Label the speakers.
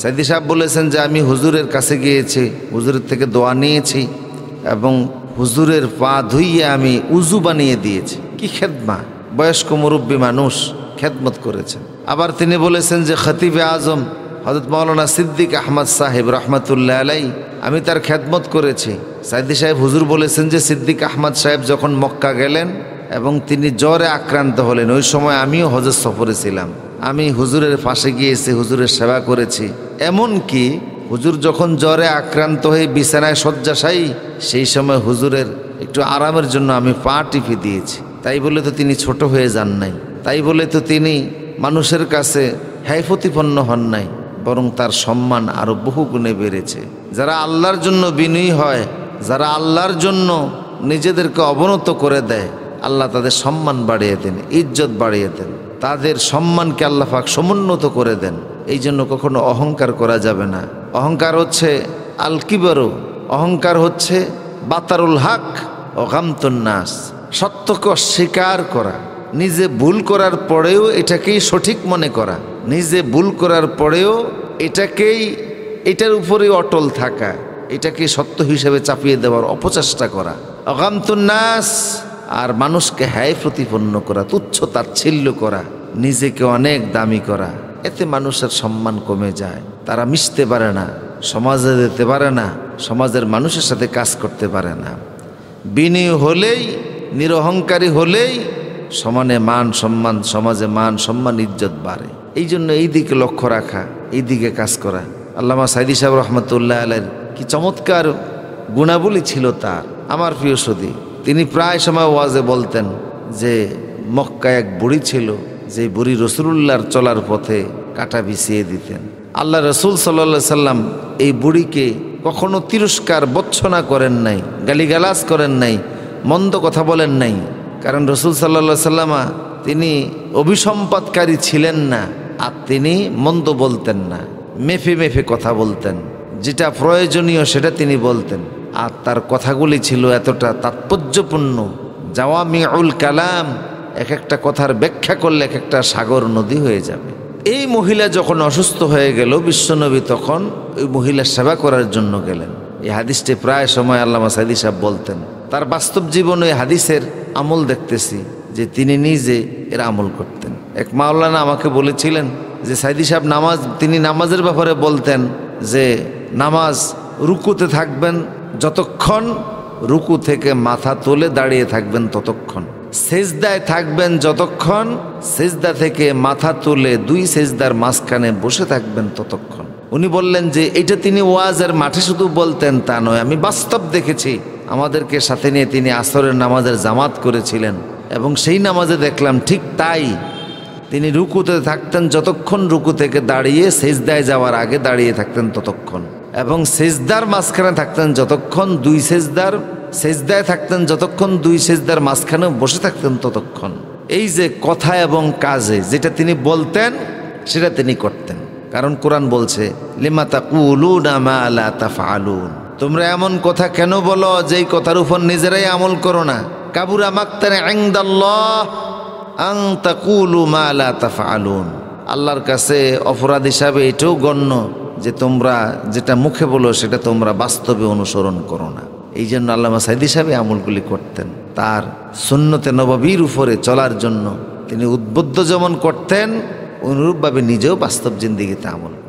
Speaker 1: সাইদি সাহেব বলেছেন যে আমি হুজুরের কাছে গিয়েছি হুজুরের থেকে দোয়া নিয়েছি এবং হুজুরের পা ধুইয়ে আমি উজু বানিয়ে দিয়েছি কি খেদমা বয়স্ক মুরব্বী মানুষ খেদমত করেছেন আবার তিনি বলেছেন যে খতিবে আজম হজরত মৌলানা সিদ্দিক আহমদ সাহেব রহমতুল্লাহ আলাই আমি তার খেদমত করেছি সাইদি সাহেব হুজুর বলেছেন যে সিদ্দিক আহমদ সাহেব যখন মক্কা গেলেন এবং তিনি জ্বরে আক্রান্ত হলেন ওই সময় আমিও হজর সফরে ছিলাম আমি হুজুরের পাশে গিয়েছি হুজুরের সেবা করেছি এমন কি হুজুর যখন জ্বরে আক্রান্ত হয়ে বিছানায় শয্যাশায়ী সেই সময় হুজুরের একটু আরামের জন্য আমি পা টিপে দিয়েছি তাই বলে তো তিনি ছোট হয়ে যান নাই তাই বলে তো তিনি মানুষের কাছে হ্যাফতিপন্ন হন নাই বরং তার সম্মান আরও বহু গুণে বেড়েছে যারা আল্লাহর জন্য বিনয়ী হয় যারা আল্লাহর জন্য নিজেদেরকে অবনত করে দেয় আল্লাহ তাদের সম্মান বাড়িয়ে দেন ইজ্জত বাড়িয়ে দেন তাদের সম্মানকে আল্লাহাক সমুন্নত করে দেন এই জন্য কখনো অহংকার করা যাবে না অহংকার হচ্ছে আলকিবারও অহংকার হচ্ছে বাতারুল হাক নাস সত্যকে অস্বীকার করা নিজে ভুল করার পরেও এটাকেই সঠিক মনে করা নিজে ভুল করার পরেও এটাকেই এটার উপরে অটল থাকা এটাকে সত্য হিসেবে চাপিয়ে দেওয়ার অপচেষ্টা করা নাস আর মানুষকে হ্যায় প্রতিপন্ন করা তুচ্ছ তাচ্ছিল্য করা নিজেকে অনেক দামি করা এতে মানুষের সম্মান কমে যায় তারা মিশতে পারে না সমাজে যেতে পারে না সমাজের মানুষের সাথে কাজ করতে পারে না বিনয় হলেই নিরহংকারী হলেই সমানে মান সম্মান সমাজে মান সম্মান ইজ্জত বাড়ে এই জন্য এই দিকে লক্ষ্য রাখা এই দিকে কাজ করা আল্লামা সাইদি সাহেব রহমতুল্লাহ আলের কি চমৎকার গুণাবলী ছিল তার আমার প্রিয় সদী তিনি প্রায় সময় ওয়াজে বলতেন যে মক্কা এক বুড়ি ছিল যে বুড়ি রসুল্লাহর চলার পথে কাটা বিছিয়ে দিতেন আল্লাহ রসুল সাল্লা সাল্লাম এই বুড়িকে কখনো তিরস্কার বচ্ছনা করেন নাই গালিগালাজ করেন নাই মন্দ কথা বলেন নাই কারণ রসুল সাল্লা সাল্লামা তিনি অভিসম্পাদকারী ছিলেন না আর তিনি মন্দ বলতেন না মেফে মেফে কথা বলতেন যেটা প্রয়োজনীয় সেটা তিনি বলতেন আর তার কথাগুলি ছিল এতটা তাৎপর্যপূর্ণ জাওয়ামিউল কালাম এক একটা কথার ব্যাখ্যা করলে এক একটা সাগর নদী হয়ে যাবে এই মহিলা যখন অসুস্থ হয়ে গেল বিশ্বনবী তখন ওই মহিলার সেবা করার জন্য গেলেন এই হাদিসটি প্রায় সময় আল্লামা সাইদি সাহেব বলতেন তার বাস্তব জীবন ওই হাদিসের আমল দেখতেছি যে তিনি নিজে এর আমল করতেন এক মাওলানা আমাকে বলেছিলেন যে সাইদি সাহেব নামাজ তিনি নামাজের ব্যাপারে বলতেন যে নামাজ রুকুতে থাকবেন যতক্ষণ রুকু থেকে মাথা তুলে দাঁড়িয়ে থাকবেন ততক্ষণ সেজদায় থাকবেন যতক্ষণ সেজদা থেকে মাথা তুলে দুই সেজদার মাঝখানে বসে থাকবেন ততক্ষণ উনি বললেন যে এটা তিনি ওয়াজের মাঠে শুধু বলতেন তা নয় আমি বাস্তব দেখেছি আমাদেরকে সাথে নিয়ে তিনি আসরের নামাজের জামাত করেছিলেন এবং সেই নামাজে দেখলাম ঠিক তাই তিনি রুকুতে থাকতেন যতক্ষণ রুকু থেকে দাঁড়িয়ে সেজদায় যাওয়ার আগে দাঁড়িয়ে থাকতেন ততক্ষণ এবং সেজদার মাঝখানে থাকতেন যতক্ষণ দুই সেজদার সেজদায় থাকতেন যতক্ষণ দুই সেজদার মাঝখানে বসে থাকতেন ততক্ষণ এই যে কথা এবং কাজে যেটা তিনি বলতেন সেটা তিনি করতেন কারণ কোরআন বলছে তোমরা এমন কথা কেন বলো যে কথার উপর নিজেরাই আমল করো না কাবুরা মাক্তারে আং আল্লাহর কাছে অপরাধ হিসাবে এটাও গণ্য যে তোমরা যেটা মুখে বলো সেটা তোমরা বাস্তবে অনুসরণ করো না এই জন্য আল্লামা সাইদি সাহেব আমলগুলি করতেন তার সুন্নতে নবাবীর উপরে চলার জন্য তিনি উদ্বুদ্ধ যেমন করতেন অনুরূপভাবে নিজেও বাস্তব জিন্দিগিতে আমল